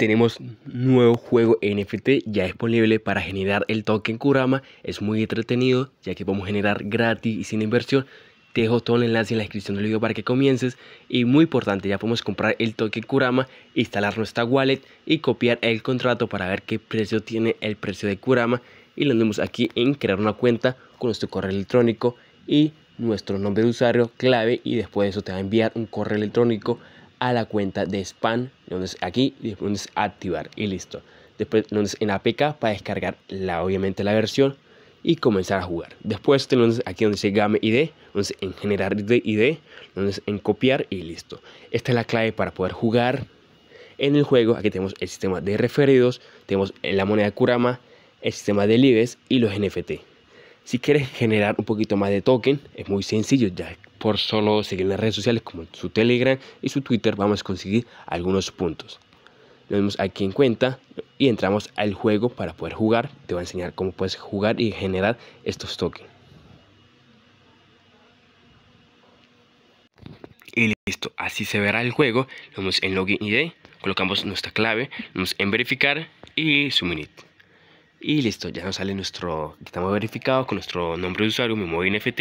tenemos nuevo juego NFT ya disponible para generar el token Kurama. Es muy entretenido ya que podemos generar gratis y sin inversión. Te dejo todo el enlace en la descripción del video para que comiences. Y muy importante, ya podemos comprar el token Kurama, instalar nuestra wallet y copiar el contrato para ver qué precio tiene el precio de Kurama. Y lo tenemos aquí en crear una cuenta con nuestro correo electrónico y nuestro nombre de usuario, clave. Y después de eso te va a enviar un correo electrónico a la cuenta de spam, donde aquí, donde es activar y listo. Después donde en APK para descargar la, obviamente la versión y comenzar a jugar. Después tenemos aquí donde dice Game ID, donde en generar ID, donde en copiar y listo. Esta es la clave para poder jugar en el juego. Aquí tenemos el sistema de referidos, tenemos la moneda Kurama, el sistema de libres y los NFT. Si quieres generar un poquito más de token, es muy sencillo, ya por solo seguir las redes sociales como su Telegram y su Twitter vamos a conseguir algunos puntos. Lo vemos aquí en cuenta y entramos al juego para poder jugar. Te voy a enseñar cómo puedes jugar y generar estos tokens. Y listo, así se verá el juego. Vamos en Login ID, colocamos nuestra clave, vamos en verificar y submit. Y listo, ya nos sale nuestro, estamos verificado con nuestro nombre de usuario, mi móvil NFT.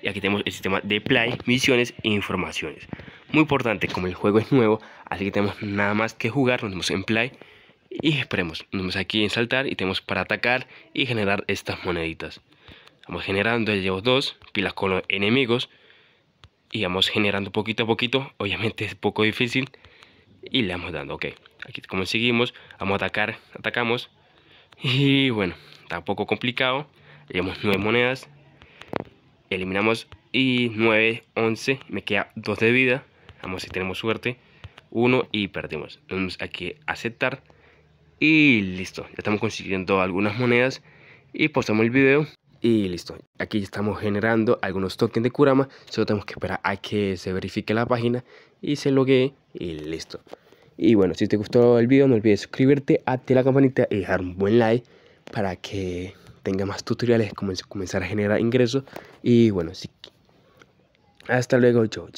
Y aquí tenemos el sistema de play, misiones e informaciones. Muy importante, como el juego es nuevo, así que tenemos nada más que jugar, nos vemos en play. Y esperemos, nos vemos aquí en saltar y tenemos para atacar y generar estas moneditas. Vamos generando, ya llevo dos, pilas con los enemigos. Y vamos generando poquito a poquito, obviamente es poco difícil. Y le vamos dando, ok. Aquí como seguimos, vamos a atacar, atacamos, y bueno, tampoco complicado. Llevamos 9 monedas. Eliminamos y 9, 11. Me queda 2 de vida. Vamos si tenemos suerte. 1 y perdimos. Tenemos aquí que aceptar. Y listo. Ya estamos consiguiendo algunas monedas. Y postamos el video. Y listo, aquí estamos generando algunos tokens de Kurama, solo tenemos que esperar a que se verifique la página y se loguee y listo. Y bueno, si te gustó el video, no olvides suscribirte, activar la campanita y dejar un buen like para que tenga más tutoriales, comenzar a generar ingresos. Y bueno, sí. Hasta luego, Chau, chao.